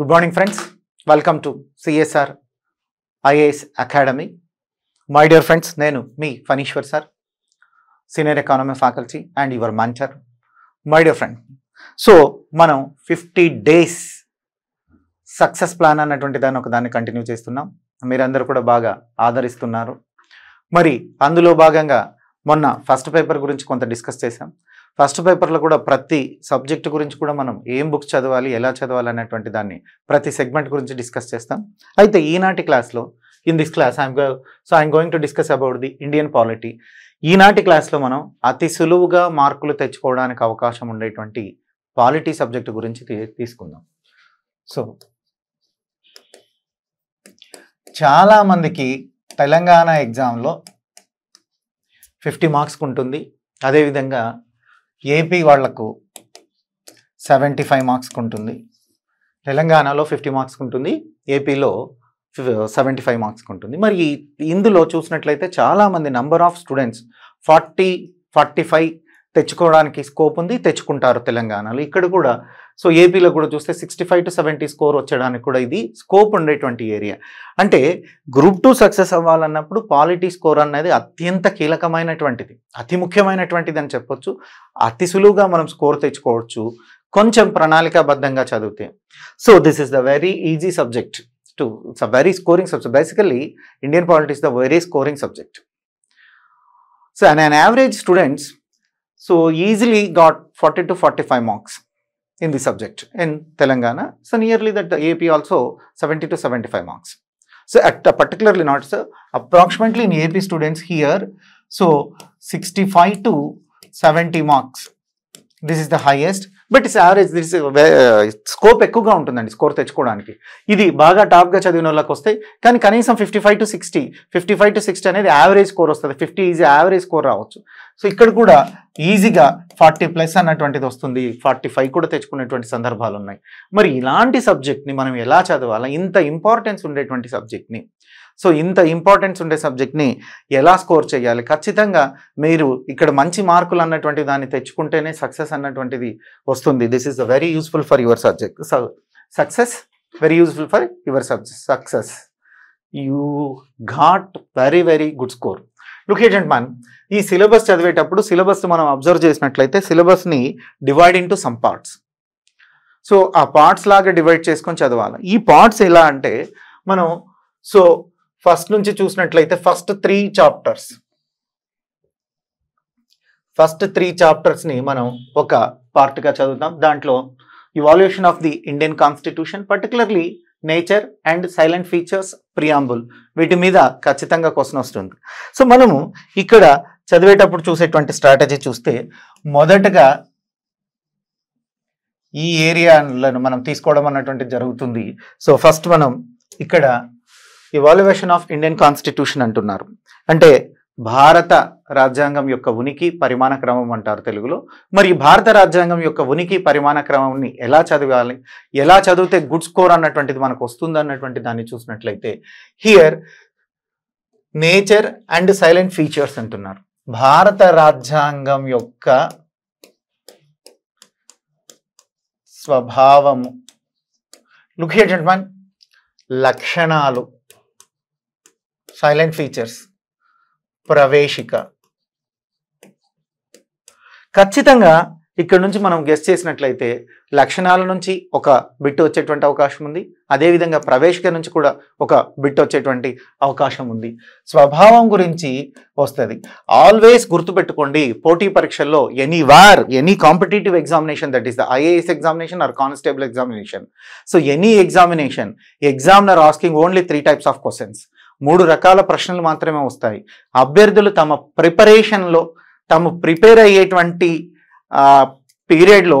Good morning friends welcome to CSR IAS academy my dear friends నేను మీ Phaneeshwar sir senior economy faculty and your mentor my dear friend so మనం fifty days success plan అన్నటువంటి దాన్ని ఒక దాన్ని continue చేస్తున్నాం మీరందరూ కూడా బాగా ఆదరిస్తున్నారు మరి అందులో భాగంగా మొన్న ఫస్ట్ పేపర్ గురించి కొంత డిస్కస్ చేశాం ఫస్ట్ పేపర్లో కూడా ప్రతి సబ్జెక్ట్ గురించి కూడా మనం ఏం బుక్స్ చదవాలి ఎలా చదవాలి అనేటువంటి దాన్ని ప్రతి సెగ్మెంట్ గురించి డిస్కస్ చేస్తాం అయితే ఈనాటి క్లాస్లో in this class I'm so I'm going to discuss about the Indian polity ఈనాటి క్లాస్లో మనం అతి సులువుగా మార్కులు తెచ్చుకోవడానికి అవకాశం ఉండేటువంటి పాలిటీ సబ్జెక్టు గురించి తీసుకుందాం సో చాలామందికి తెలంగాణ ఎగ్జామ్లో ఫిఫ్టీ మార్క్స్కి ఉంటుంది అదేవిధంగా ఏపీ వాళ్లకు సెవెంటీ ఫైవ్ మార్క్స్కి ఉంటుంది తెలంగాణలో ఫిఫ్టీ మార్క్స్కి ఉంటుంది ఏపీలో సెవెంటీ ఫైవ్ మార్క్స్కి ఉంటుంది మరి ఇందులో చూసినట్లయితే చాలామంది number of students forty forty five తెచ్చుకోవడానికి స్కోప్ ఉంది తెచ్చుకుంటారు తెలంగాణలో ఇక్కడ కూడా సో ఏపీలో కూడా చూస్తే sixty five to seventy score వచ్చడానికి కూడా ఇది స్కోప్ ఉండేటువంటి ఏరియా అంటే గ్రూప్ టూ సక్సెస్ అవ్వాలన్నప్పుడు పాలిటీ స్కోర్ అనేది అత్యంత కీలకమైనటువంటిది అతి ముఖ్యమైనటువంటిది అని చెప్పొచ్చు అతి సులువుగా మనం స్కోర్ తెచ్చుకోవచ్చు కొంచెం ప్రణాళికాబద్ధంగా చదివితే so this is the very easy subject to it's a very scoring subject basically Indian politics the very scoring subject so and average students so easily got forty to forty five marks in the subject in Telangana. So nearly that AP also 70 to 75 marks. So at a particularly not approximately in AP students here, so 65 to 70 marks. This is the highest but it's average this scope ఎక్కువగా ఉంటుందండి score తెచ్చుకోవడానికి ఇది బాగా టాప్గా చదివిన వాళ్ళకి వస్తాయి కానీ కనీసం fifty five to sixty fifty five to sixty అనేది యావరేజ్ స్కోర్ వస్తుంది ఫిఫ్టీ ఈజ్ యావరేజ్ స్కోర్ రావచ్చు సో ఇక్కడ కూడా ఈజీగా ఫార్టీ ప్లస్ అన్నటువంటిది వస్తుంది ఫార్టీ ఫైవ్ కూడా తెచ్చుకునేటువంటి సందర్భాలు ఉన్నాయి మరి ఇలాంటి సబ్జెక్ట్ని మనం ఎలా చదవాలా ఇంత ఇంపార్టెన్స్ ఉండేటువంటి సబ్జెక్ట్ని సో ఇంత ఇంపార్టెన్స్ ఉండే సబ్జెక్ట్ని ఎలా స్కోర్ చేయాలి ఖచ్చితంగా మీరు ఇక్కడ మంచి మార్కులు అన్నటువంటి దాన్ని తెచ్చుకుంటేనే సక్సెస్ అన్నటువంటిది వస్తుంది this is very useful for your subject success very useful for your subject success you got very very good score look agent man ఈ సిలబస్ చదివేటప్పుడు సిలబస్ మనం అబ్జర్వ్ చేసినట్లయితే సిలబస్ని divide into some parts so ఆ parts లాగా divide చేసుకొని చదవాలి ఈ పార్ట్స్ ఎలా అంటే మనం సో ఫస్ట్ నుంచి చూసినట్లయితే first three chapters first three చాప్టర్స్ని మనం ఒక పార్ట్గా చదువుతాం దాంట్లో evolution of the Indian constitution particularly nature and salient features preamble వీటి మీద ఖచ్చితంగా క్వశ్చన్ వస్తుంది సో మనము ఇక్కడ చదివేటప్పుడు చూసేటువంటి స్ట్రాటజీ చూస్తే మొదటగా ఈ ఏరియాలను మనం తీసుకోవడం అన్నటువంటి జరుగుతుంది సో ఫస్ట్ మనం ఇక్కడ ఇవాల్యువేషన్ ఆఫ్ ఇండియన్ కాన్స్టిట్యూషన్ అంటున్నారు అంటే భారత రాజ్యాంగం యొక్క ఉనికి పరిమాణ క్రమం అంటారు తెలుగులో మరి భారత రాజ్యాంగం యొక్క ఉనికి పరిమాణ క్రమంని ఎలా చదవాలి ఎలా చదివితే గుడ్ స్కోర్ అన్నటువంటిది మనకు వస్తుంది అన్నటువంటి దాన్ని చూసినట్లయితే here nature and salient features అంటున్నారు భారత రాజ్యాంగం యొక్క స్వభావము లుక్ హియర్ జెంట్మన్ లక్షణాలు సైలెంట్ ఫీచర్స్ ప్రవేశిక ఖచ్చితంగా ఇక్కడ నుంచి మనం గెస్ట్ చేసినట్లయితే లక్షణాల నుంచి ఒక బిట్ వచ్చేటువంటి అవకాశం ఉంది అదేవిధంగా ప్రవేశిక నుంచి కూడా ఒక బిట్ వచ్చేటువంటి అవకాశం ఉంది స్వభావం గురించి వస్తుంది ఆల్వేస్ గుర్తుపెట్టుకోండి పోటీ పరీక్షల్లో any war any competitive examination that is the IAS examination or constable examination so any examination exam are asking only three types of questions మూడు రకాల ప్రశ్నలు మాత్రమే వస్తాయి అభ్యర్థులు తమ ప్రిపరేషన్లో తాము ప్రిపేర్ అయ్యేటువంటి పీరియడ్లో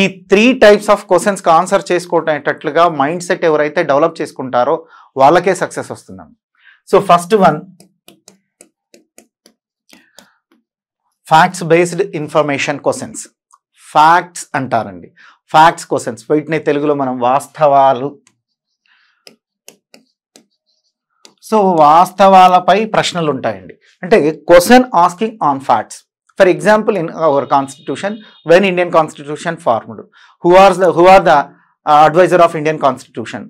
ఈ త్రీ టైప్స్ ఆఫ్ క్వశ్చన్స్కి ఆన్సర్ చేసుకునేటట్లుగా మైండ్ సెట్ ఎవరైతే డెవలప్ చేసుకుంటారో వాళ్ళకే సక్సెస్ వస్తున్నాం so first one facts based information questions facts అంటారండి ఫ్యాక్ట్స్ క్వశ్చన్స్ వీటిని తెలుగులో మనం వాస్తవాలు సో వాస్తవాలపై ప్రశ్నలు ఉంటాయండి అంటే question asking on facts for example in our constitution when Indian constitution formed who are the who are the adviser of Indian constitution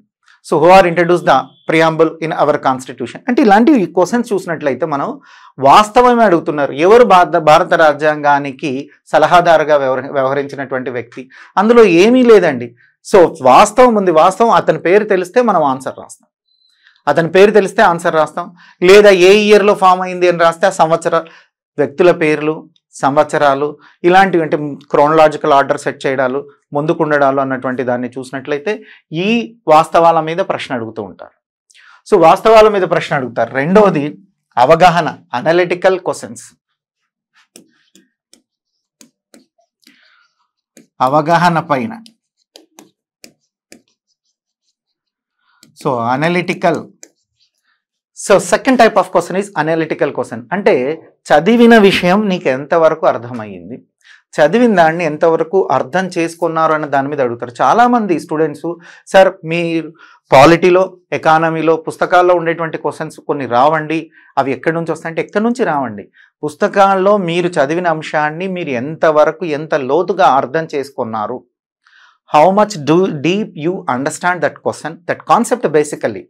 so who are introduce the preamble in our constitution అంటే ఇలాంటివి questions చూసినట్లయితే మనం వాస్తవమే అడుగుతున్నారు ఎవరు భారత భారత రాజ్యాంగానికి సలహాదారుగా వ్యవహరించినటువంటి వ్యక్తి అందులో ఏమీ లేదండి సో వాస్తవం ఉంది వాస్తవం అతని పేరు తెలిస్తే మనం ఆన్సర్ రాస్తాం అతని పేరు తెలిస్తే ఆన్సర్ రాస్తాం లేదా ఏ ఇయర్లో ఫామ్ అయింది అని రాస్తే ఆ సంవత్సర వ్యక్తుల పేర్లు సంవత్సరాలు ఇలాంటివి అంటే క్రోనలాజికల్ ఆర్డర్ సెట్ చేయడాలు ముందుకుండడాలు అన్నటువంటి దాన్ని చూసినట్లయితే ఈ వాస్తవాల మీద ప్రశ్న అడుగుతూ ఉంటారు సో వాస్తవాల మీద ప్రశ్న అడుగుతారు రెండవది అవగాహన అనలిటికల్ క్వశ్చన్స్ అవగాహన పైన so analytical so second type of question is analytical question అంటే చదివిన విషయం నీకు ఎంతవరకు అర్థమయ్యింది చదివిన దాన్ని ఎంతవరకు అర్థం చేసుకున్నారు అన్న దాని మీద అడుగుతారు చాలామంది స్టూడెంట్స్ సార్ మీ పాలిటీలో ఎకానమీలో పుస్తకాల్లో ఉండేటువంటి క్వశ్చన్స్ కొన్ని రావండి అవి ఎక్కడి నుంచి వస్తాయంటే ఎక్కడి నుంచి రావండి పుస్తకాల్లో మీరు చదివిన అంశాన్ని మీరు ఎంతవరకు ఎంత లోతుగా అర్థం చేసుకున్నారు how much do deep you understand that question that concept basically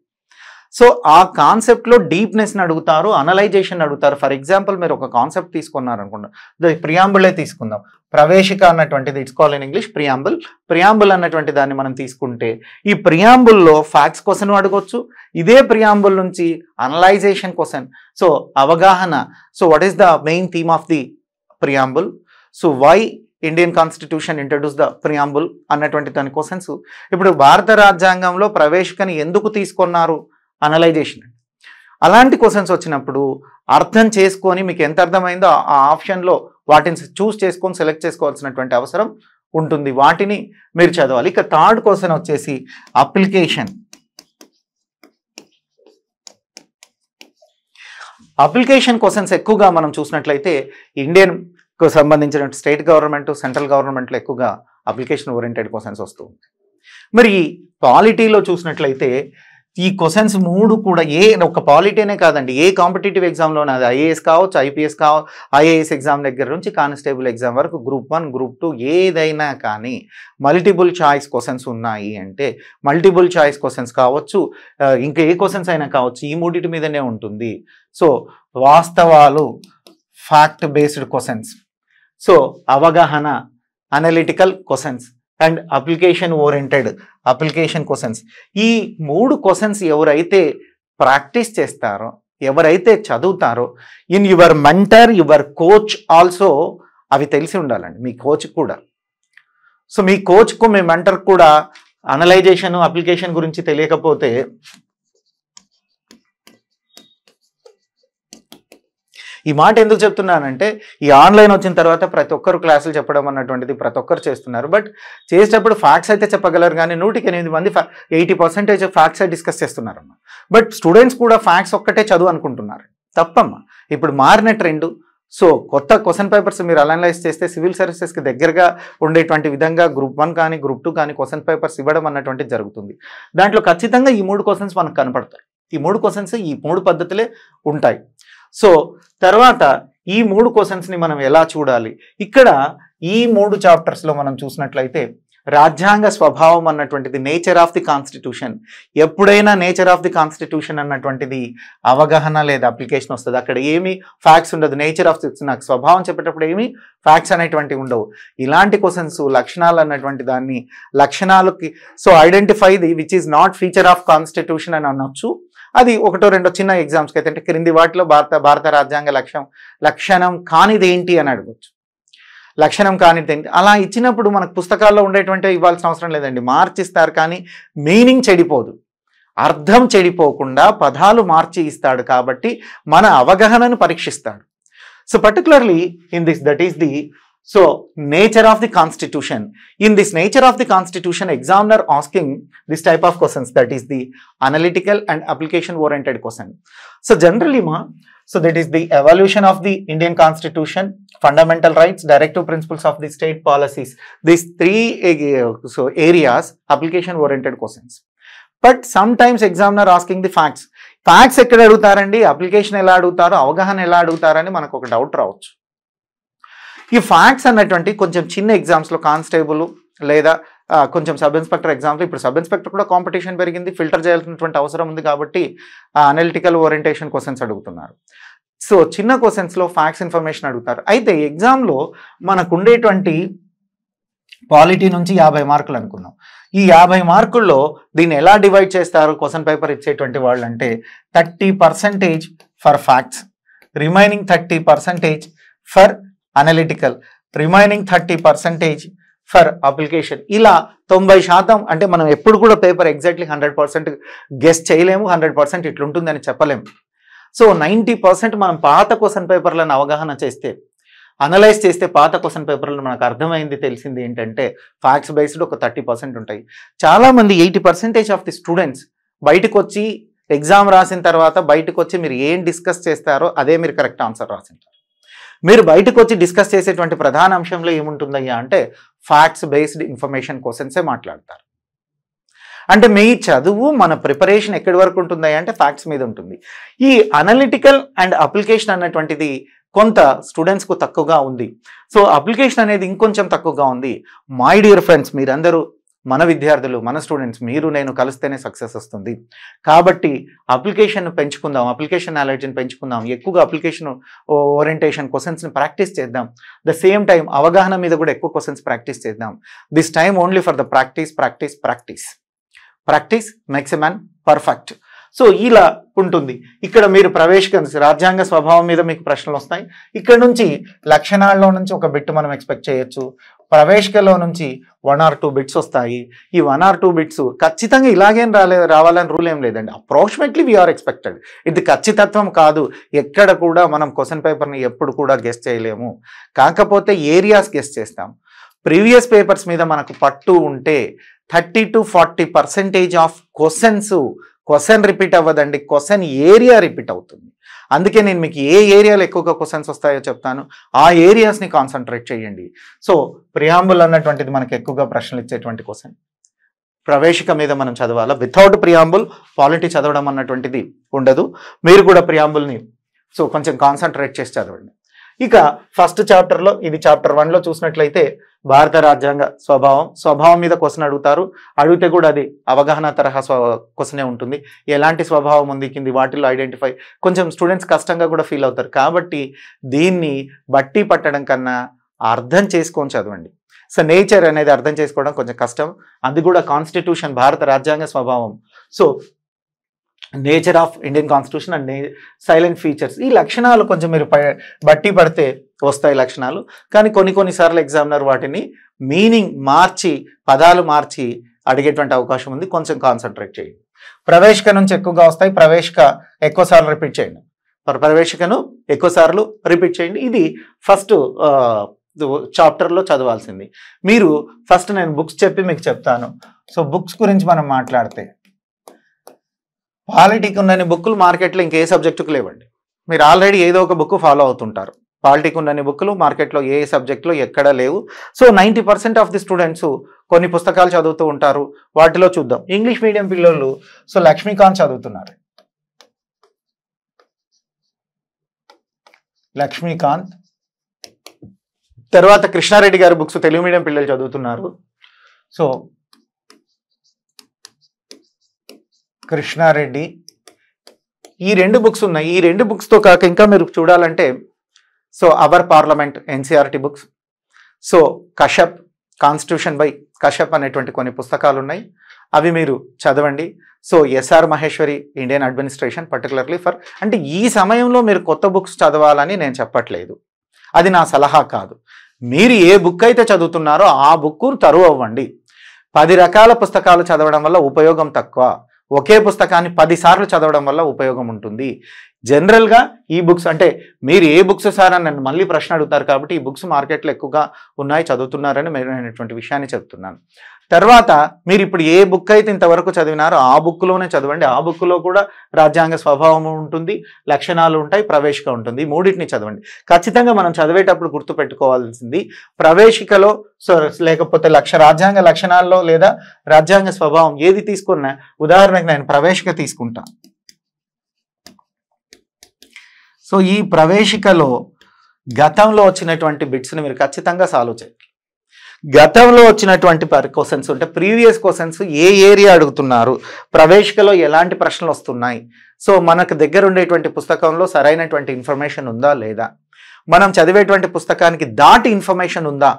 so ఆ కాన్సెప్ట్లో డీప్నెస్ని అడుగుతారు అనలైజేషన్ అడుగుతారు ఫర్ ఎగ్జాంపుల్ మీరు ఒక కాన్సెప్ట్ తీసుకున్నారనుకోండి ప్రియాంబులే తీసుకుందాం ప్రవేశిక అన్నటువంటిది it's call in English preamble preamble అన్నటువంటి దాన్ని మనం తీసుకుంటే ఈ ప్రియాంబుల్లో ఫ్యాక్ట్స్ క్వశ్చన్ అడగవచ్చు ఇదే ప్రియాంబుల్ నుంచి అనలైజేషన్ క్వశ్చన్ సో అవగాహన so what is the main theme of the preamble so why Indian constitution introduce the preamble అన్నటువంటి దాని క్వశ్చన్స్ ఇప్పుడు భారత రాజ్యాంగంలో ప్రవేశికని ఎందుకు తీసుకున్నారు అనలైజేషన్ అలాంటి క్వశ్చన్స్ వచ్చినప్పుడు అర్థం చేసుకొని మీకు ఎంత అర్థమైందో ఆ ఆప్షన్లో వాటిని చూస్ చేసుకొని సెలెక్ట్ చేసుకోవాల్సినటువంటి అవసరం ఉంటుంది వాటిని మీరు చదవాలి ఇక థర్డ్ క్వశ్చన్ వచ్చేసి అప్లికేషన్ అప్లికేషన్ క్వశ్చన్స్ ఎక్కువగా మనం చూసినట్లయితే ఇండియన్ సంబంధించిన స్టేట్ గవర్నమెంట్ సెంట్రల్ గవర్నమెంట్లో ఎక్కువగా అప్లికేషన్ ఓరియంటెడ్ క్వశ్చన్స్ వస్తూ ఉంటాయి మరి పాలిటీలో చూసినట్లయితే ఈ క్వశ్చన్స్ మూడు కూడా ఏ ఒక పాలిటీనే కాదండి ఏ కాంపిటేటివ్ ఎగ్జామ్లో అది ఐఏఎస్ కావచ్చు ఐపీఎస్ కావచ్చు ఐఏఎస్ ఎగ్జామ్ దగ్గర నుంచి కానిస్టేబుల్ ఎగ్జామ్ వరకు గ్రూప్ వన్ గ్రూప్ టూ ఏదైనా కానీ మల్టిపుల్ చాయిస్ క్వశ్చన్స్ ఉన్నాయి అంటే మల్టిపుల్ చాయిస్ క్వశ్చన్స్ కావచ్చు ఇంకా ఏ క్వశ్చన్స్ అయినా కావచ్చు ఈ మూడింటి మీదనే ఉంటుంది సో వాస్తవాలు ఫ్యాక్ట్ బేస్డ్ క్వశ్చన్స్ సో అవగాహన analytical questions and application oriented application questions ఈ మూడు క్వశ్చన్స్ ఎవరైతే ప్రాక్టీస్ చేస్తారో ఎవరైతే చదువుతారో in your mentor your coach also అవి తెలిసి ఉండాలండి మీ కోచ్ కూడా సో మీ కోచ్కు మీ మెంటర్ కూడా అనలైజేషన్ అప్లికేషన్ గురించి తెలియకపోతే ఈ మాట ఎందుకు చెప్తున్నానంటే ఈ ఆన్లైన్ వచ్చిన తర్వాత ప్రతి ఒక్కరు క్లాసులు చెప్పడం అన్నటువంటిది ప్రతి ఒక్కరు చేస్తున్నారు బట్ చేసేటప్పుడు ఫ్యాక్ట్స్ అయితే చెప్పగలరు కానీ నూటికి ఎనిమిది మంది ఎయిటీ పర్సెంటేజ్ ఫ్యాక్ట్స్ డిస్కస్ చేస్తున్నారమ్మ బట్ స్టూడెంట్స్ కూడా ఫ్యాక్ట్స్ ఒక్కటే చదువు అనుకుంటున్నారు తప్పమ్మా ఇప్పుడు మారిన ట్రెండ్ సో కొత్త క్వశ్చన్ పేపర్స్ మీరు అనలైజ్ చేస్తే సివిల్ సర్వీసెస్కి దగ్గరగా ఉండేటువంటి విధంగా గ్రూప్ వన్ కానీ గ్రూప్ టూ కానీ క్వశ్చన్ పేపర్స్ ఇవ్వడం అన్నటువంటిది జరుగుతుంది దాంట్లో ఖచ్చితంగా ఈ మూడు క్వశ్చన్స్ మనకు కనపడతాయి ఈ మూడు క్వశ్చన్స్ ఈ మూడు పద్ధతులే ఉంటాయి సో తర్వాత ఈ మూడు క్వశ్చన్స్ని మనం ఎలా చూడాలి ఇక్కడ ఈ మూడు చాప్టర్స్లో మనం చూసినట్లయితే రాజ్యాంగ స్వభావం అన్నటువంటిది నేచర్ ఆఫ్ ది కాన్స్టిట్యూషన్ ఎప్పుడైనా నేచర్ ఆఫ్ ది కాన్స్టిట్యూషన్ అన్నటువంటిది అవగాహన లేదా అప్లికేషన్ వస్తుంది అక్కడ ఏమి ఫ్యాక్ట్స్ ఉండదు నేచర్ ఆఫ్ నాకు స్వభావం చెప్పేటప్పుడు ఏమి ఫ్యాక్ట్స్ అనేటువంటివి ఉండవు ఇలాంటి క్వశ్చన్స్ లక్షణాలు అన్నటువంటి దాన్ని లక్షణాలకి so identify the which is not feature of constitution అని అనొచ్చు అది ఒకటో రెండో చిన్న ఎగ్జామ్స్కి అయితే అంటే క్రింది వాటిలో భారత భారత రాజ్యాంగ లక్ష్యం లక్షణం కానిదేంటి అని అడగచ్చు లక్షణం కానిదేంటి అలా ఇచ్చినప్పుడు మనకు పుస్తకాల్లో ఉండేటువంటి ఇవ్వాల్సిన అవసరం లేదండి మార్చిస్తారు కానీ మీనింగ్ చెడిపోదు అర్థం చెడిపోకుండా పదాలు మార్చి ఇస్తాడు కాబట్టి మన అవగాహనను పరీక్షిస్తాడు so particularly in this that is the so nature of the constitution in this nature of the constitution examiner asking this type of questions that is the analytical and application oriented question so generally మా so that is the evolution of the Indian constitution fundamental rights directive principles of the state policies these three so areas application oriented questions but sometimes examiner asking the facts facts ఎక్కడ అడుగుతారండి application ఎలా అడుగుతారో అవగాహన ఎలా అడుగుతారని మనకు ఒక doubt రావచ్చు ఈ ఫ్యాక్ట్స్ అనేటువంటి కొంచెం చిన్న ఎగ్జామ్స్లో కానిస్టేబుల్ లేదా కొంచెం సబ్ ఇన్స్పెక్టర్ ఎగ్జామ్స్ ఇప్పుడు సబ్ ఇన్స్పెక్టర్ కూడా కాంపిటీషన్ పెరిగింది ఫిల్టర్ చేయాల్సినటువంటి అవసరం ఉంది కాబట్టి అనలిటికల్ ఓరియంటేషన్ క్వశ్చన్స్ అడుగుతున్నారు సో చిన్న క్వశ్చన్స్లో ఫ్యాక్ట్స్ ఇన్ఫర్మేషన్ అడుగుతారు అయితే ఎగ్జామ్లో మనకు ఉండేటువంటి పాలిటీ నుంచి యాభై మార్కులు అనుకున్నాం ఈ యాభై మార్కుల్లో దీన్ని ఎలా డివైడ్ చేస్తారు క్వశ్చన్ పేపర్ ఇచ్చేటువంటి వాళ్ళు అంటే thirty percentage for facts remaining thirty percentage for analytical remaining thirty percentage for application ఇలా తొంభై శాతం అంటే మనం ఎప్పుడు కూడా paper exactly hundred percent guess చేయలేము హండ్రెడ్ పర్సెంట్ ఇట్లుంటుందని చెప్పలేము సో నైంటీ పర్సెంట్ మనం పాత క్వశ్చన్ పేపర్లను అవగాహన చేస్తే అనలైజ్ చేస్తే పాత క్వశ్చన్ పేపర్లను మనకు అర్థమైంది తెలిసింది ఏంటంటే ఫ్యాక్ట్స్ బేస్డ్ ఒక థర్టీ పర్సెంట్ ఉంటాయి చాలామంది eighty percentage of the students బయటకు వచ్చి ఎగ్జామ్ రాసిన తర్వాత బయటకు వచ్చి మీరు ఏం డిస్కస్ చేస్తారో అదే మీరు కరెక్ట్ ఆన్సర్ రాసింటారు మీరు బయటకు వచ్చి డిస్కస్ చేసేటువంటి ప్రధాన అంశంలో ఏముంటుందయ్యా అంటే ఫ్యాక్ట్స్ బేస్డ్ ఇన్ఫర్మేషన్ క్వశ్చన్సే మాట్లాడతారు అంటే మీ చదువు మన ప్రిపరేషన్ ఎక్కడి వరకు ఉంటుందా అంటే ఫ్యాక్ట్స్ మీద ఉంటుంది ఈ అనలిటికల్ అండ్ అప్లికేషన్ అన్నటువంటిది కొంత స్టూడెంట్స్కు తక్కువగా ఉంది సో అప్లికేషన్ అనేది ఇంకొంచెం తక్కువగా ఉంది మై డియర్ ఫ్రెండ్స్ మీరందరూ మన విద్యార్థులు మన స్టూడెంట్స్ మీరు నేను కలిస్తేనే సక్సెస్ వస్తుంది కాబట్టి అప్లికేషన్ పెంచుకుందాం అప్లికేషన్ నాలెడ్జ్ని పెంచుకుందాం ఎక్కువగా అప్లికేషన్ ఓరియంటేషన్ క్వశ్చన్స్ని ప్రాక్టీస్ చేద్దాం ద సేమ్ టైం అవగాహన మీద కూడా ఎక్కువ క్వశ్చన్స్ ప్రాక్టీస్ చేద్దాం this time only for the practice practice practice practice makes a man perfect so ఇలా ఉంటుంది ఇక్కడ మీరు ప్రవేశించి రాజ్యాంగ స్వభావం మీద మీకు ప్రశ్నలు వస్తాయి ఇక్కడ నుంచి లక్షణాల్లో నుంచి ఒక బిట్టు మనం ఎక్స్పెక్ట్ చేయొచ్చు ప్రవేశికలో నుంచి వన్ ఆర్ టూ బిట్స్ వస్తాయి ఈ వన్ ఆర్ టూ బిట్స్ ఖచ్చితంగా ఇలాగేం రాలే రావాలని రూల్ ఏం లేదండి అప్రాక్సిమేట్లీ వీఆర్ ఎక్స్పెక్టెడ్ ఇది ఖచ్చితత్వం కాదు ఎక్కడ కూడా మనం క్వశ్చన్ పేపర్ని ఎప్పుడు కూడా గెస్ట్ చేయలేము కాకపోతే ఏరియాస్ గెస్ట్ చేస్తాం ప్రీవియస్ పేపర్స్ మీద మనకు పట్టు ఉంటే thirty to forty percentage of questions question repeat అవ్వదండి క్వశ్చన్ ఏరియా రిపీట్ అవుతుంది అందుకే నేను మీకు ఏ ఏరియాలో ఎక్కువగా క్వశ్చన్స్ వస్తాయో చెప్తాను ఆ ఏరియాస్ని కాన్సన్ట్రేట్ చేయండి సో ప్రియాంబుల్ అన్నటువంటిది మనకు ఎక్కువగా ప్రశ్నలు ఇచ్చేటువంటి క్వశ్చన్ ప్రవేశిక మీద మనం చదవాలా వితౌట్ ప్రియాంబుల్ పాలిటీ చదవడం అన్నటువంటిది ఉండదు మీరు కూడా ప్రియాంబుల్ని సో కొంచెం కాన్సన్ట్రేట్ చేసి చదవండి ఇక ఫస్ట్ చాప్టర్లో ఇది చాప్టర్ వన్లో చూసినట్లయితే భారత రాజ్యాంగ స్వభావం స్వభావం మీద క్వశ్చన్ అడుగుతారు అడిగితే కూడా అది అవగాహన తరహా స్వ క్వశ్చనే ఉంటుంది ఎలాంటి స్వభావం ఉంది కింది వాటిలో ఐడెంటిఫై కొంచెం స్టూడెంట్స్ కష్టంగా కూడా ఫీల్ అవుతారు కాబట్టి దీన్ని బట్టి పట్టడం కన్నా అర్థం చేసుకొని చదవండి సో నేచర్ అనేది అర్థం చేసుకోవడం కొంచెం కష్టం అది కూడా కాన్స్టిట్యూషన్ భారత రాజ్యాంగ స్వభావం so nature of Indian constitution and salient features ఈ లక్షణాలు కొంచెం మీరు బట్టి పడితే వస్తాయి లక్షణాలు కానీ కొన్ని కొన్నిసార్లు ఎగ్జామినర్ వాటిని మీనింగ్ మార్చి పదాలు మార్చి అడిగేటువంటి అవకాశం ఉంది కొంచెం కాన్సన్ట్రేట్ చేయండి ప్రవేశిక నుంచి ఎక్కువగా వస్తాయి ప్రవేశిక ఎక్కువసార్లు రిపీట్ చేయండి ప్రవేశికను ఎక్కువసార్లు రిపీట్ చేయండి ఇది ఫస్ట్ చాప్టర్లో చదవాల్సింది మీరు ఫస్ట్ నేను బుక్స్ చెప్పి మీకు చెప్తాను సో బుక్స్ గురించి మనం మాట్లాడితే పాలిటిక్ ఉన్నన్ని బుక్కులు మార్కెట్లో ఇంకే సబ్జెక్టుకు లేవండి మీరు ఆల్రెడీ ఏదో ఒక బుక్ ఫాలో అవుతుంటారు పాలిటిక్ ఉన్నన్ని బుక్కులు మార్కెట్లో ఏ సబ్జెక్ట్లో ఎక్కడా లేవు so ninety percent of the students కొన్ని పుస్తకాలు చదువుతూ ఉంటారు వాటిలో చూద్దాం ఇంగ్లీష్ మీడియం పిల్లలు సో లక్ష్మీకాంత్ చదువుతున్నారు లక్ష్మీకాంత్ తర్వాత కృష్ణారెడ్డి గారి బుక్స్ తెలుగు మీడియం పిల్లలు చదువుతున్నారు సో కృష్ణారెడ్డి ఈ రెండు బుక్స్ ఉన్నాయి ఈ రెండు బుక్స్తో కాక ఇంకా మీరు చూడాలంటే so our parliament NCERT books so Kashyap constitution by Kashyap అనేటువంటి కొన్ని పుస్తకాలు ఉన్నాయి అవి మీరు చదవండి so S R Maheshwari Indian administration particularly for అంటే ఈ సమయంలో మీరు కొత్త బుక్స్ చదవాలని నేను చెప్పట్లేదు అది నా సలహా కాదు మీరు ఏ బుక్ అయితే చదువుతున్నారో ఆ బుక్ తరువు అవ్వండి పది రకాల పుస్తకాలు చదవడం వల్ల ఉపయోగం తక్కువ ఒకే పుస్తకాన్ని పదిసార్లు చదవడం వల్ల ఉపయోగం ఉంటుంది జనరల్గా ఈ బుక్స్ అంటే మీరు ఏ బుక్స్ సార్ అని నన్ను మళ్ళీ ప్రశ్న అడుగుతారు కాబట్టి ఈ బుక్స్ మార్కెట్లో ఎక్కువగా ఉన్నాయి చదువుతున్నారని నేను విషయాన్ని చెప్తున్నాను తర్వాత మీరు ఇప్పుడు ఏ బుక్ అయితే ఇంతవరకు చదివినారో ఆ బుక్లోనే చదవండి ఆ బుక్లో కూడా రాజ్యాంగ స్వభావం ఉంటుంది లక్షణాలు ఉంటాయి ప్రవేశిక ఉంటుంది మూడింటిని చదవండి ఖచ్చితంగా మనం చదివేటప్పుడు గుర్తుపెట్టుకోవాల్సింది ప్రవేశికలో సో లేకపోతే లక్ష రాజ్యాంగ లక్షణాల్లో లేదా రాజ్యాంగ స్వభావం ఏది తీసుకున్నా ఉదాహరణకు నేను ప్రవేశిక తీసుకుంటా సో ఈ ప్రవేశికలో గతంలో వచ్చినటువంటి బిట్స్ని మీరు ఖచ్చితంగా సాల్వ్ చేయాలి గతంలో వచ్చినటువంటి క్వశ్చన్స్ ఉంటే ప్రీవియస్ క్వశ్చన్స్ ఏ ఏరియా అడుగుతున్నారు ప్రవేశికలో ఎలాంటి ప్రశ్నలు వస్తున్నాయి సో మనకు దగ్గర ఉండేటువంటి పుస్తకంలో సరైనటువంటి ఇన్ఫర్మేషన్ ఉందా లేదా మనం చదివేటువంటి పుస్తకానికి దాటి ఇన్ఫర్మేషన్ ఉందా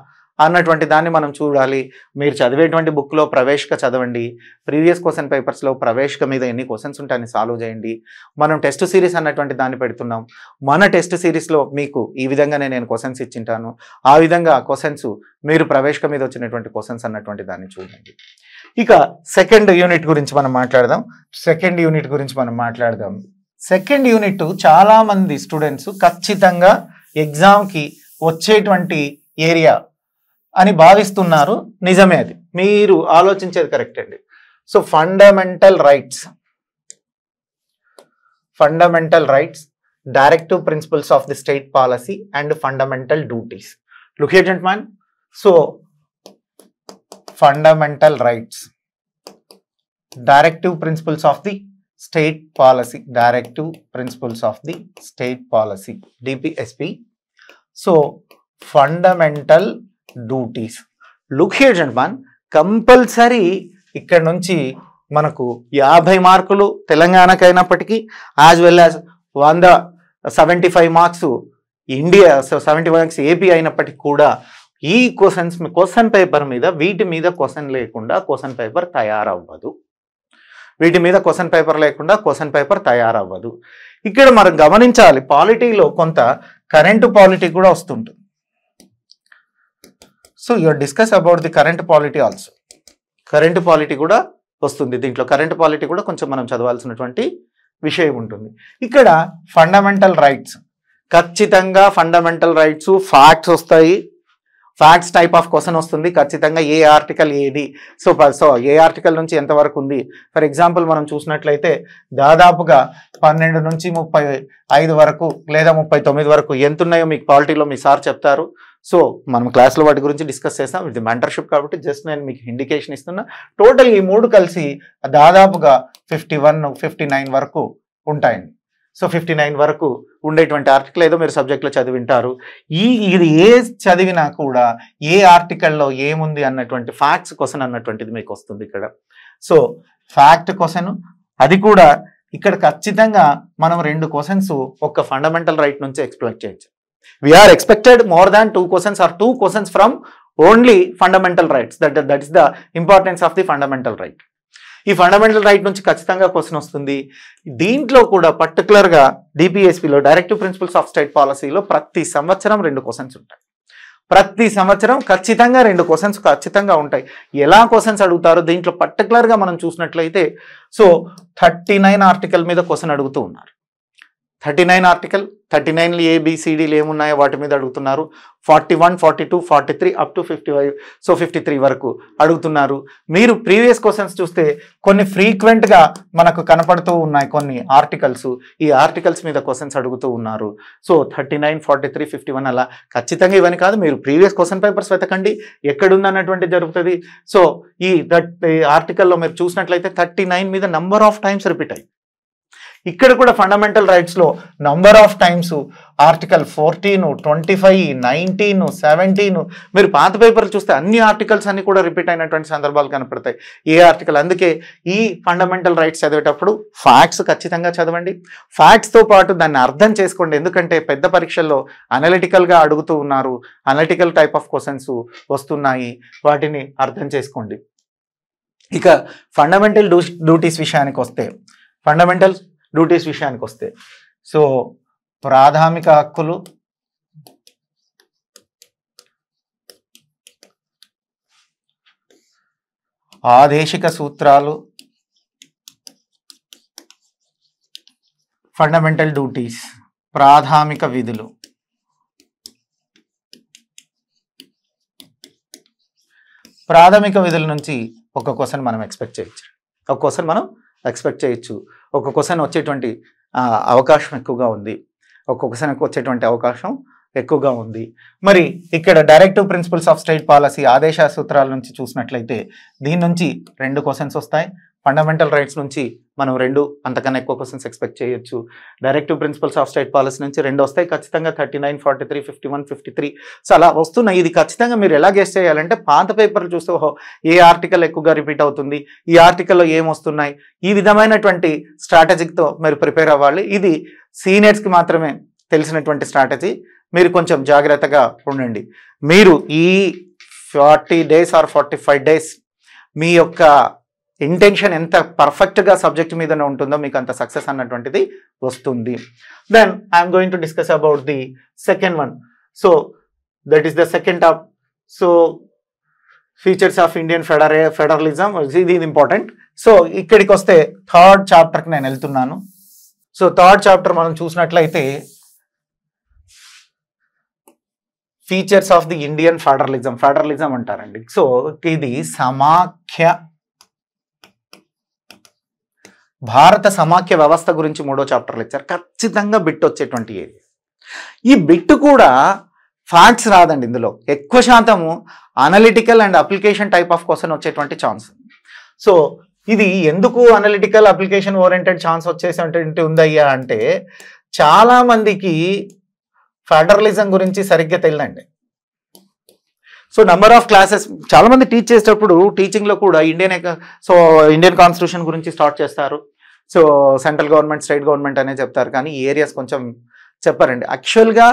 అన్నటువంటి దాన్ని మనం చూడాలి మీరు చదివేటువంటి బుక్లో ప్రవేశిక చదవండి ప్రీవియస్ క్వశ్చన్ పేపర్స్లో ప్రవేశిక మీద ఎన్ని క్వశ్చన్స్ ఉంటాయని సాల్వ్ చేయండి మనం టెస్ట్ సిరీస్ అన్నటువంటి దాన్ని పెడుతున్నాం మన టెస్ట్ సిరీస్లో మీకు ఈ విధంగానే నేను క్వశ్చన్స్ ఇచ్చింటాను ఆ విధంగా క్వశ్చన్స్ మీరు ప్రవేశిక మీద వచ్చినటువంటి క్వశ్చన్స్ అన్నటువంటి దాన్ని చూడండి ఇక సెకండ్ యూనిట్ గురించి మనం మాట్లాడదాం సెకండ్ యూనిట్ గురించి మనం మాట్లాడదాం సెకండ్ యూనిట్ చాలామంది స్టూడెంట్స్ ఖచ్చితంగా ఎగ్జామ్కి వచ్చేటువంటి ఏరియా అని భావిస్తున్నారు నిజమే అది మీరు ఆలోచించేది కరెక్ట్ అండి so fundamental rights fundamental rights directive principles of the state policy and fundamental duties look agent man so fundamental rights directive principles of the state policy directive principles of the state policy DPSP so fundamental duties look here one compulsory ఇక్కడ నుంచి మనకు యాభై మార్కులు తెలంగాణకు అయినప్పటికీ as well as వంద seventy five marks India seventy marks AP అయినప్పటికీ కూడా ఈ క్వశ్చన్స్ క్వశ్చన్ పేపర్ మీద వీటి మీద క్వశ్చన్ లేకుండా క్వశ్చన్ పేపర్ తయారవ్వదు వీటి మీద క్వశ్చన్ పేపర్ లేకుండా క్వశ్చన్ పేపర్ తయారవ్వదు ఇక్కడ మనం గమనించాలి పాలిటీలో కొంత కరెంటు పాలిటీ కూడా వస్తుంటుంది so you're discuss about the current polity also current polity కూడా వస్తుంది దీంట్లో కరెంట్ పాలిటీ కూడా కొంచెం మనం చదవాల్సినటువంటి విషయం ఉంటుంది ఇక్కడ ఫండమెంటల్ రైట్స్ ఖచ్చితంగా ఫండమెంటల్ రైట్స్ ఫ్యాక్ట్స్ వస్తాయి ఫ్యాక్ట్స్ టైప్ ఆఫ్ క్వశ్చన్ వస్తుంది ఖచ్చితంగా ఏ ఆర్టికల్ ఏది సో సో ఏ ఆర్టికల్ నుంచి ఎంతవరకు ఉంది ఫర్ ఎగ్జాంపుల్ మనం చూసినట్లయితే దాదాపుగా పన్నెండు నుంచి ముప్పై ఐదు వరకు లేదా ముప్పై తొమ్మిది వరకు ఎంత ఉన్నాయో మీకు పాలిటీలో మీ సార్ చెప్తారు సో మనం క్లాస్లో వాటి గురించి డిస్కస్ చేస్తాం ఇది మెంటర్షిప్ కాబట్టి జస్ట్ నేను మీకు ఇండికేషన్ ఇస్తున్నా టోటల్ ఈ మూడు కలిసి దాదాపుగా ఫిఫ్టీ వన్ ఫిఫ్టీ నైన్ వరకు ఉంటాయండి సో ఫిఫ్టీ నైన్ వరకు ఉండేటువంటి ఆర్టికల్ ఏదో మీరు సబ్జెక్ట్లో చదివింటారు ఈ ఇది ఏ చదివినా కూడా ఏ ఆర్టికల్లో ఏముంది అన్నటువంటి ఫ్యాక్ట్స్ క్వశ్చన్ అన్నటువంటిది మీకు వస్తుంది ఇక్కడ సో ఫ్యాక్ట్ క్వశ్చన్ అది కూడా ఇక్కడ ఖచ్చితంగా మనం రెండు క్వశ్చన్స్ ఒక ఫండమెంటల్ రైట్ నుంచి ఎక్స్ప్లెక్ట్ చేయొచ్చు we're expected more than two questions or two questions from only fundamental rights that that is the importance of the fundamental right ఈ ఫండమెంటల్ రైట్ నుంచి ఖచ్చితంగా క్వశ్చన్ వస్తుంది దీంట్లో కూడా పర్టికులర్గా డిపిఎస్పిలో డైరెక్టివ్ ప్రిన్సిపల్స్ ఆఫ్ స్టేట్ పాలసీలో ప్రతి సంవత్సరం రెండు క్వశ్చన్స్ ఉంటాయి ప్రతి సంవత్సరం ఖచ్చితంగా రెండు క్వశ్చన్స్ ఖచ్చితంగా ఉంటాయి ఎలా క్వశ్చన్స్ అడుగుతారో దీంట్లో పర్టికులర్గా మనం చూసినట్లయితే సో థర్టీ నైన్ ఆర్టికల్ మీద క్వశ్చన్ అడుగుతూ ఉన్నారు థర్టీ నైన్ ఆర్టికల్ థర్టీ నైన్లు ఏబిసిడీలు ఏమున్నాయో వాటి మీద అడుగుతున్నారు forty one forty two forty three up to fifty five so fifty three వరకు అడుగుతున్నారు మీరు ప్రీవియస్ క్వశ్చన్స్ చూస్తే కొన్ని ఫ్రీక్వెంట్గా మనకు కనపడుతూ ఉన్నాయి కొన్ని ఆర్టికల్స్ ఈ ఆర్టికల్స్ మీద క్వశ్చన్స్ అడుగుతూ ఉన్నారు so thirty nine forty three fifty one అలా ఖచ్చితంగా ఇవన్నీ కాదు మీరు ప్రీవియస్ క్వశ్చన్ పేపర్స్ వెతకండి ఎక్కడుందన్నటువంటి జరుగుతుంది సో ఈ ఆర్టికల్లో మీరు చూసినట్లయితే థర్టీ నైన్ మీద నంబర్ ఆఫ్ టైమ్స్ రిపీట్ అయ్యి ఇక్కడ కూడా ఫండమెంటల్ రైట్స్లో number of times article fourteen twenty five nineteen seventeen మీరు పాత పేపర్లు చూస్తే అన్ని ఆర్టికల్స్ అన్ని కూడా రిపీట్ అయినటువంటి సందర్భాలు కనపడతాయి ఏ ఆర్టికల్ అందుకే ఈ ఫండమెంటల్ రైట్స్ చదివేటప్పుడు ఫ్యాక్ట్స్ ఖచ్చితంగా చదవండి ఫ్యాక్ట్స్తో పాటు దాన్ని అర్థం చేసుకోండి ఎందుకంటే పెద్ద పరీక్షల్లో అనలిటికల్గా అడుగుతూ ఉన్నారు అనలిటికల్ టైప్ ఆఫ్ క్వశ్చన్స్ వస్తున్నాయి వాటిని అర్థం చేసుకోండి ఇక ఫండమెంటల్ డ్యూటీస్ విషయానికి వస్తే ఫండమెంటల్ డ్యూటీస్ విషయానికి వస్తే సో ప్రాథమిక హక్కులు ఆదేశిక సూత్రాలు ఫండమెంటల్ డ్యూటీస్ ప్రాథమిక విధులు ప్రాథమిక విధుల నుంచి ఒక క్వశ్చన్ మనం ఎక్స్పెక్ట్ చేయొచ్చు ఒక క్వశ్చన్ మనం ఎక్స్పెక్ట్ చేయొచ్చు ఒక క్వశ్చన్ వచ్చేటువంటి అవకాశం ఎక్కువగా ఉంది ఒక క్వశ్చన్ వచ్చేటువంటి అవకాశం ఎక్కువగా ఉంది మరి ఇక్కడ directive principles of state policy ఆదేశ సూత్రాల నుంచి చూసినట్లయితే దీని నుంచి రెండు క్వశ్చన్స్ వస్తాయి ఫండమెంటల్ రైట్స్ నుంచి మనం రెండు అంతకన్నా ఎక్కువ క్వశ్చన్స్ ఎక్స్పెక్ట్ చేయొచ్చు directive principles of state policy నుంచి రెండు వస్తాయి ఖచ్చితంగా thirty nine forty three fifty one fifty three so అలా వస్తున్నాయి ఇది ఖచ్చితంగా మీరు ఎలా గెస్ట్ చేయాలంటే పాత పేపర్లు చూస్తే ఓహో ఏ ఆర్టికల్ ఎక్కువగా రిపీట్ అవుతుంది ఈ ఆర్టికల్లో ఏమొస్తున్నాయి ఈ విధమైనటువంటి స్ట్రాటజీతో మీరు ప్రిపేర్ అవ్వాలి ఇది సీనియర్స్కి మాత్రమే తెలిసినటువంటి స్ట్రాటజీ మీరు కొంచెం జాగ్రత్తగా ఉండండి మీరు ఈ forty days or forty five days మీ యొక్క ఇంటెన్షన్ ఎంత పర్ఫెక్ట్గా సబ్జెక్ట్ మీదనే ఉంటుందో మీకు అంత సక్సెస్ అన్నటువంటిది వస్తుంది then I'm going to discuss about the second one so that is the second top so features of Indian ఫెడరే ఫెడరలిజం ఇది ఇంపార్టెంట్ సో ఇక్కడికి వస్తే థర్డ్ చాప్టర్కి నేను వెళ్తున్నాను సో థర్డ్ చాప్టర్ మనం చూసినట్లయితే features of the Indian federalism federalism అంటారండి so ఇది సమాఖ్య భారత సమాఖ్య వ్యవస్థ గురించి మూడో చాప్టర్ లెక్చర్ ఖచ్చితంగా బిట్ వచ్చేటువంటి ఏరియా ఈ బిట్ కూడా ఫ్యాక్ట్స్ రాదండి ఇందులో ఎక్కువ శాతము analytical and application type of question వచ్చేటువంటి ఛాన్స్ సో ఇది ఎందుకు అనలిటికల్ అప్లికేషన్ ఓరియంటెడ్ ఛాన్స్ వచ్చేసేటువంటి ఉందయ్యా అంటే చాలామందికి ఫెడరలిజం గురించి సరిగ్గా తెలియదండి సో నెంబర్ ఆఫ్ క్లాసెస్ చాలా మంది టీచ్ చేసేటప్పుడు టీచింగ్లో కూడా ఇండియన్ సో ఇండియన్ కాన్స్టిట్యూషన్ గురించి స్టార్ట్ చేస్తారు so central government state government అనే చెప్తారు కానీ ఏరియాస్ కొంచెం చెప్పారండి యాక్చువల్గా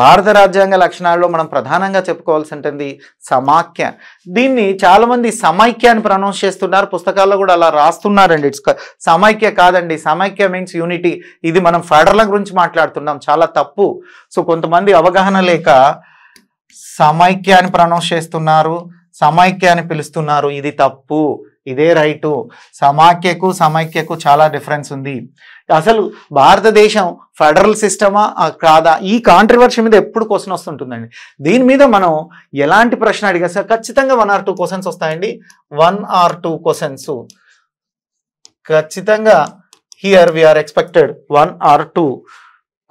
భారత రాజ్యాంగ లక్షణాల్లో మనం ప్రధానంగా చెప్పుకోవాల్సి ఉంటుంది సమాఖ్య దీన్ని చాలామంది సమైక్య అని ప్రొనౌన్స్ చేస్తున్నారు పుస్తకాల్లో కూడా అలా రాస్తున్నారండి ఇట్స్ సమైక్య కాదండి సమైక్య మీన్స్ యూనిటీ ఇది మనం ఫెడరల్ గురించి మాట్లాడుతున్నాం చాలా తప్పు సో కొంతమంది అవగాహన లేక సమైక్యాన్ని ప్రొనౌన్స్ చేస్తున్నారు సమైక్యాన్ని పిలుస్తున్నారు ఇది తప్పు ఇదే రైటు సమాఖ్యకు సమైక్యకు చాలా డిఫరెన్స్ ఉంది అసలు భారతదేశం ఫెడరల్ సిస్టమా కాదా ఈ కాంట్రవర్షన్ మీద ఎప్పుడు క్వశ్చన్ వస్తుంటుందండి దీని మీద మనం ఎలాంటి ప్రశ్న అడిగా సార్ ఖచ్చితంగా వన్ ఆర్ టూ క్వశ్చన్స్ వస్తాయండి వన్ ఆర్ టూ క్వశ్చన్స్ ఖచ్చితంగా here we're expected one or two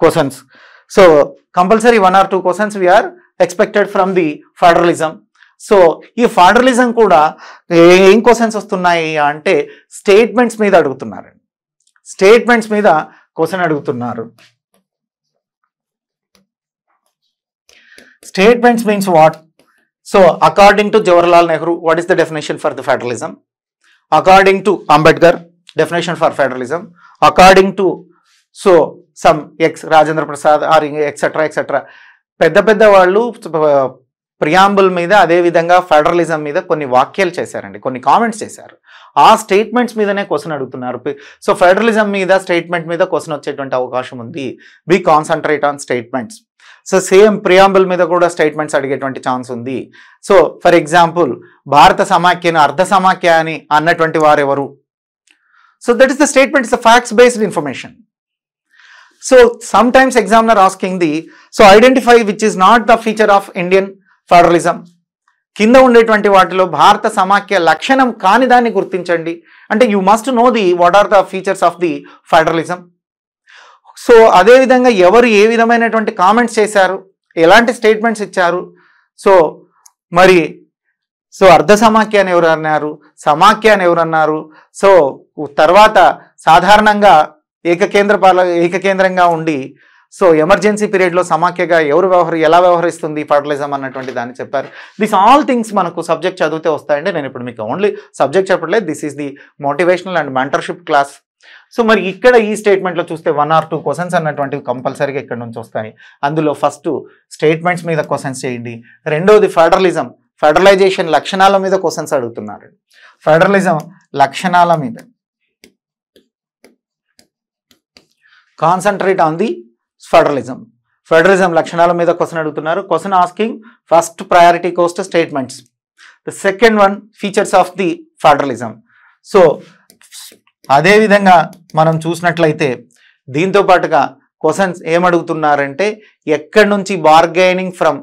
questions so compulsory one or two questions we're expected from the federalism so ఈ ఫెడరలిజం కూడా ఏం క్వశ్చన్స్ వస్తున్నాయి అంటే స్టేట్మెంట్స్ మీద అడుగుతున్నారు స్టేట్మెంట్స్ మీద క్వశ్చన్ అడుగుతున్నారు statements means what so according to Jawaharlal Nehru what is the definition for the federalism according to Ambedkar definition for federalism according to so some x Rajendra Prasad are etcetera etcetera పెద్ద పెద్ద వాళ్ళు ప్రియాంబుల్ మీద అదేవిధంగా ఫెడరలిజం మీద కొన్ని వాక్యాలు చేశారండి కొన్ని కామెంట్స్ చేశారు ఆ స్టేట్మెంట్స్ మీదనే క్వశ్చన్ అడుగుతున్నారు సో ఫెడరలిజం మీద స్టేట్మెంట్ మీద క్వశ్చన్ వచ్చేటువంటి అవకాశం ఉంది we concentrate on statements so same preamble మీద కూడా స్టేట్మెంట్స్ అడిగేటువంటి ఛాన్స్ ఉంది సో ఫర్ ఎగ్జాంపుల్ భారత సమాఖ్యను అర్ధ సమాఖ్య అని అన్నటువంటి వారెవరు so that is the statement is the facts based information So sometimes examiner asking the, so identify which is not the feature of Indian federalism కింద ఉండేటువంటి వాటిలో భారత సమాఖ్య లక్షణం కాని దాన్ని గుర్తించండి అంటే you must know the what are the features of the federalism so అదేవిధంగా ఎవరు ఏ విధమైనటువంటి కామెంట్స్ చేశారు ఎలాంటి స్టేట్మెంట్స్ ఇచ్చారు సో మరి సో అర్ధ సమాఖ్య అని ఎవరు అన్నారు సమాఖ్య అని ఎవరు అన్నారు సో తర్వాత సాధారణంగా ఏకకేంద్ర పాల ఏకకేంద్రంగా ఉండి సో ఎమర్జెన్సీ పీరియడ్లో సమాఖ్యగా ఎవరు వ్యవహరి ఎలా వ్యవహరిస్తుంది ఫర్టిలైజం అన్నటువంటి దాన్ని చెప్పారు దిస్ ఆల్ థింగ్స్ మనకు సబ్జెక్ట్ చదివితే వస్తాయండి నేను ఇప్పుడు మీకు ఓన్లీ సబ్జెక్ట్ చెప్పట్లేదు this is the motivational and mentorship class so మరి ఇక్కడ ఈ స్టేట్మెంట్లో చూస్తే వన్ ఆర్ టూ క్వశ్చన్స్ అన్నటువంటివి కంపల్సరీగా ఇక్కడ నుంచి వస్తాయి అందులో ఫస్ట్ స్టేట్మెంట్స్ మీద క్వశ్చన్స్ చేయండి రెండవది ఫెడరలిజం ఫెడరలైజేషన్ లక్షణాల మీద క్వశ్చన్స్ అడుగుతున్నారు ఫెడరలిజం లక్షణాల మీద concentrate on the federalism federalism లక్షణాల మీద క్వశ్చన్ అడుగుతున్నారు question asking first priority coast statements the second one features of the federalism so అదేవిధంగా మనం చూసినట్లయితే దీంతో పాటుగా క్వశ్చన్స్ ఏమడుగుతున్నారంటే ఎక్కడి నుంచి బార్గైనింగ్ ఫ్రమ్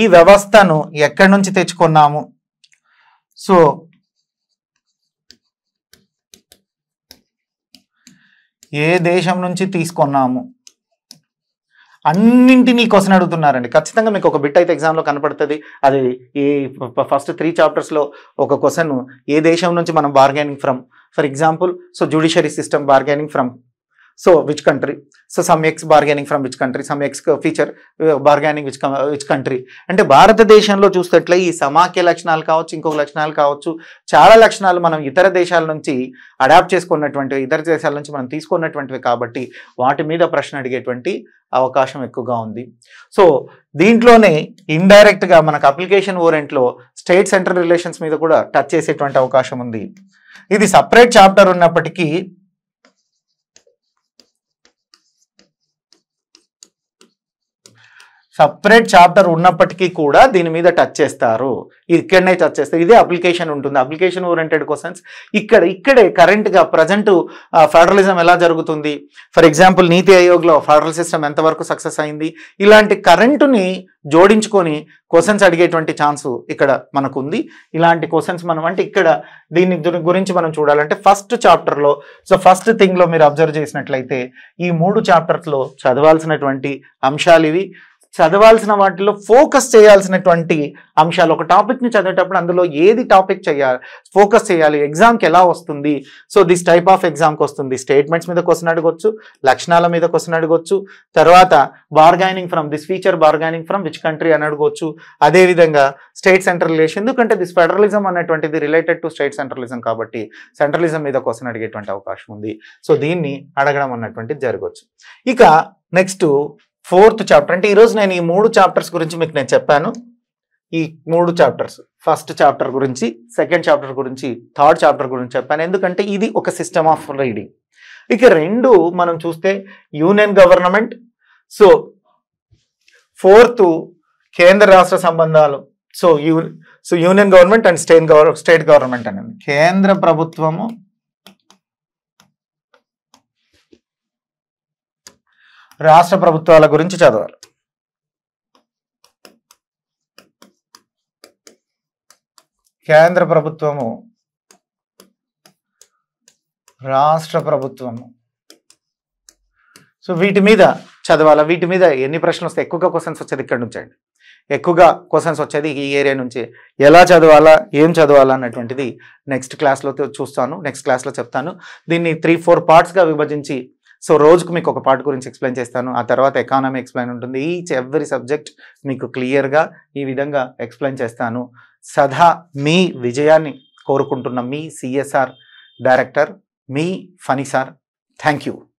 ఈ వ్యవస్థను ఎక్కడి నుంచి తెచ్చుకున్నాము సో ఏ దేశం నుంచి తీసుకున్నాము అన్నింటినీ క్వశ్చన్ అడుగుతున్నారండి ఖచ్చితంగా మీకు ఒక బిట్ అయితే ఎగ్జామ్లో కనపడుతుంది అది ఈ ఫస్ట్ త్రీ చాప్టర్స్లో ఒక క్వశ్చన్ ఏ దేశం నుంచి మనం bargaining from for example so judiciary system bargaining from so which country so some x bargaining from which country some x feature bargaining which which country అంటే భారతదేశంలో చూసినట్లయి ఈ సమాఖ్య లక్షణాలు కావచ్చు ఇంకొక లక్షణాలు కావచ్చు చాలా లక్షణాలు మనం ఇతర దేశాల నుంచి అడాప్ట్ చేసుకున్నటువంటివి ఇతర దేశాల నుంచి మనం తీసుకున్నటువంటివి కాబట్టి వాటి మీద ప్రశ్న అడిగేటువంటి అవకాశం ఎక్కువగా ఉంది సో దీంట్లోనే ఇండైరెక్ట్గా మనకు అప్లికేషన్ ఓరెంట్లో స్టేట్ సెంటర్ రిలేషన్స్ మీద కూడా టచ్ చేసేటువంటి అవకాశం ఉంది ఇది సపరేట్ చాప్టర్ ఉన్నప్పటికీ సపరేట్ చాప్టర్ ఉన్నప్పటికీ కూడా దీని మీద టచ్ చేస్తారు ఇక్కడనే టచ్ చేస్తారు ఇదే అప్లికేషన్ ఉంటుంది అప్లికేషన్ ఓరియంటెడ్ క్వశ్చన్స్ ఇక్కడ ఇక్కడే కరెంట్గా ప్రజెంట్ ఫెడరలిజం ఎలా జరుగుతుంది ఫర్ ఎగ్జాంపుల్ నీతి ఆయోగ్లో ఫెడరల్ సిస్టమ్ ఎంతవరకు సక్సెస్ అయింది ఇలాంటి కరెంటుని జోడించుకొని క్వశ్చన్స్ అడిగేటువంటి ఛాన్స్ ఇక్కడ మనకు ఉంది ఇలాంటి క్వశ్చన్స్ మనం అంటే ఇక్కడ దీని గురించి మనం చూడాలంటే ఫస్ట్ చాప్టర్లో సో ఫస్ట్ థింగ్లో మీరు అబ్జర్వ్ చేసినట్లయితే ఈ మూడు చాప్టర్స్లో చదవాల్సినటువంటి అంశాలు ఇవి చదవాల్సిన వాటిలో ఫోకస్ చేయాల్సినటువంటి అంశాలు ఒక టాపిక్ని చదివేటప్పుడు అందులో ఏది టాపిక్ చేయాలి ఫోకస్ చేయాలి ఎగ్జామ్కి ఎలా వస్తుంది సో దిస్ టైప్ ఆఫ్ ఎగ్జామ్కి వస్తుంది స్టేట్మెంట్స్ మీద క్వశ్చన్ అడగొచ్చు లక్షణాల మీద క్వశ్చన్ అడగొచ్చు తర్వాత bargaining from this feature bargaining from which country అని అడగొచ్చు అదేవిధంగా స్టేట్ సెంట్రల్ రిలేషన్ ఎందుకంటే దిస్ ఫెడరలిజం అనేటువంటిది రిలేటెడ్ టు స్టేట్ సెంట్రలిజం కాబట్టి సెంట్రలిజం మీద క్వశ్చన్ అడిగేటువంటి అవకాశం ఉంది సో దీన్ని అడగడం అన్నటువంటిది జరగవచ్చు ఇక నెక్స్ట్ ఫోర్త్ చాప్టర్ అంటే ఈరోజు నేను ఈ మూడు చాప్టర్స్ గురించి మీకు నేను చెప్పాను ఈ మూడు చాప్టర్స్ ఫస్ట్ చాప్టర్ గురించి సెకండ్ చాప్టర్ గురించి థర్డ్ చాప్టర్ గురించి చెప్పాను ఎందుకంటే ఇది ఒక సిస్టమ్ ఆఫ్ రీడింగ్ ఇక రెండు మనం చూస్తే యూనియన్ గవర్నమెంట్ సో ఫోర్త్ కేంద్ర రాష్ట్ర సంబంధాలు so you so union government and state government state government అనేది కేంద్ర ప్రభుత్వము రాష్ట్ర ప్రభుత్వాల గురించి చదవాలి కేంద్ర ప్రభుత్వము రాష్ట్ర ప్రభుత్వము సో వీటి మీద చదవాలా వీటి మీద ఎన్ని ప్రశ్నలు వస్తాయి ఎక్కువగా క్వశ్చన్స్ వచ్చేది ఇక్కడ నుంచి అండి ఎక్కువగా క్వశ్చన్స్ వచ్చేది ఈ ఏరియా నుంచి ఎలా చదవాలా ఏం చదవాలా అన్నటువంటిది నెక్స్ట్ క్లాస్లో చూస్తాను నెక్స్ట్ క్లాస్లో చెప్తాను దీన్ని త్రీ ఫోర్ పార్ట్స్గా విభజించి సో రోజుకు మీకు ఒక పార్ట్ గురించి ఎక్స్ప్లెయిన్ చేస్తాను ఆ తర్వాత ఎకానమీ ఎక్స్ప్లెయిన్ ఉంటుంది ఈచ్ ఎవ్రీ సబ్జెక్ట్ మీకు క్లియర్గా ఈ విధంగా ఎక్స్ప్లెయిన్ చేస్తాను సదా మీ విజయాన్ని కోరుకుంటున్న మీ సిఎస్ఆర్ డైరెక్టర్ మీ ఫనీ సార్ థ్యాంక్ యూ